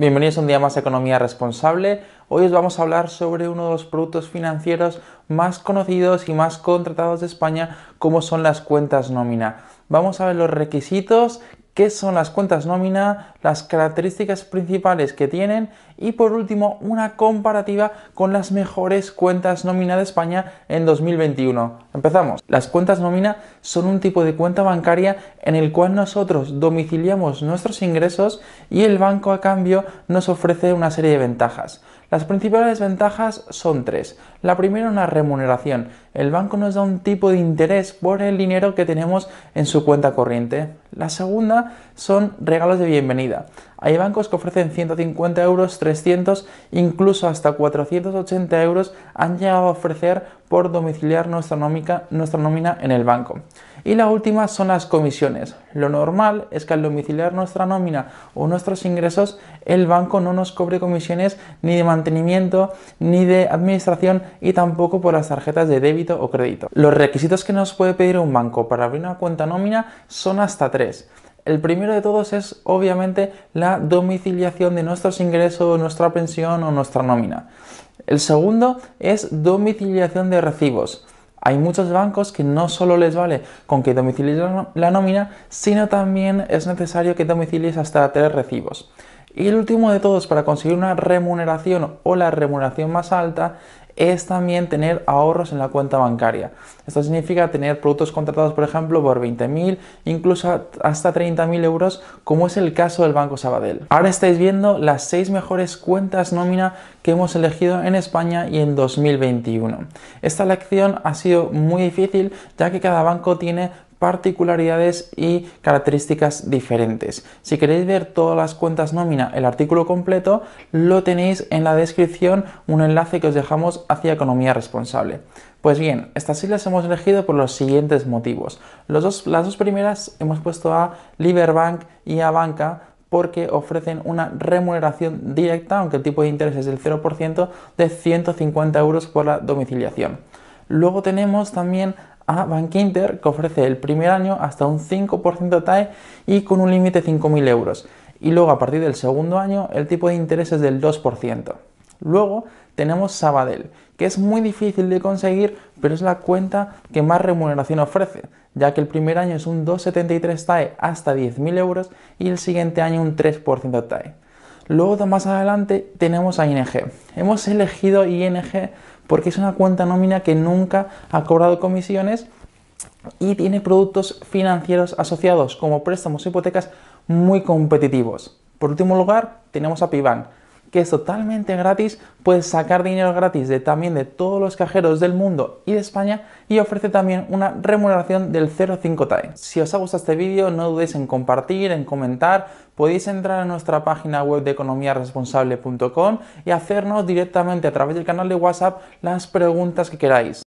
Bienvenidos a un día más Economía Responsable. Hoy os vamos a hablar sobre uno de los productos financieros más conocidos y más contratados de España, como son las cuentas nómina. Vamos a ver los requisitos qué son las cuentas nómina, las características principales que tienen y por último una comparativa con las mejores cuentas nómina de España en 2021. Empezamos. Las cuentas nómina son un tipo de cuenta bancaria en el cual nosotros domiciliamos nuestros ingresos y el banco a cambio nos ofrece una serie de ventajas. Las principales ventajas son tres. La primera, una remuneración. El banco nos da un tipo de interés por el dinero que tenemos en su cuenta corriente. La segunda son regalos de bienvenida. Hay bancos que ofrecen 150 euros, 300, incluso hasta 480 euros han llegado a ofrecer por domiciliar nuestra, nuestra nómina en el banco. Y la última son las comisiones. Lo normal es que al domiciliar nuestra nómina o nuestros ingresos, el banco no nos cobre comisiones ni de mantenimiento, ni de administración y tampoco por las tarjetas de débito o crédito. Los requisitos que nos puede pedir un banco para abrir una cuenta nómina son hasta tres. El primero de todos es obviamente la domiciliación de nuestros ingresos, nuestra pensión o nuestra nómina. El segundo es domiciliación de recibos. Hay muchos bancos que no solo les vale con que domicilies la nómina, sino también es necesario que domicilies hasta tres recibos. Y el último de todos para conseguir una remuneración o la remuneración más alta es también tener ahorros en la cuenta bancaria. Esto significa tener productos contratados, por ejemplo, por 20.000, incluso hasta 30.000 euros, como es el caso del Banco Sabadell. Ahora estáis viendo las 6 mejores cuentas nómina que hemos elegido en España y en 2021. Esta elección ha sido muy difícil ya que cada banco tiene particularidades y características diferentes. Si queréis ver todas las cuentas nómina, el artículo completo, lo tenéis en la descripción, un enlace que os dejamos hacia economía responsable. Pues bien, estas siglas hemos elegido por los siguientes motivos. Los las dos primeras hemos puesto a Liberbank y a Banca porque ofrecen una remuneración directa, aunque el tipo de interés es del 0%, de 150 euros por la domiciliación. Luego tenemos también a Bankinter que ofrece el primer año hasta un 5% TAE y con un límite de 5.000 euros. Y luego a partir del segundo año el tipo de interés es del 2%. Luego tenemos Sabadell, que es muy difícil de conseguir, pero es la cuenta que más remuneración ofrece, ya que el primer año es un 2,73 TAE hasta 10.000 euros y el siguiente año un 3% TAE. Luego más adelante tenemos a ING. Hemos elegido ING porque es una cuenta nómina que nunca ha cobrado comisiones y tiene productos financieros asociados como préstamos y hipotecas muy competitivos. Por último lugar, tenemos a Pibank que es totalmente gratis, puedes sacar dinero gratis de, también de todos los cajeros del mundo y de España y ofrece también una remuneración del 0,5TAE. Si os ha gustado este vídeo no dudéis en compartir, en comentar, podéis entrar a nuestra página web de economiaresponsable.com y hacernos directamente a través del canal de WhatsApp las preguntas que queráis.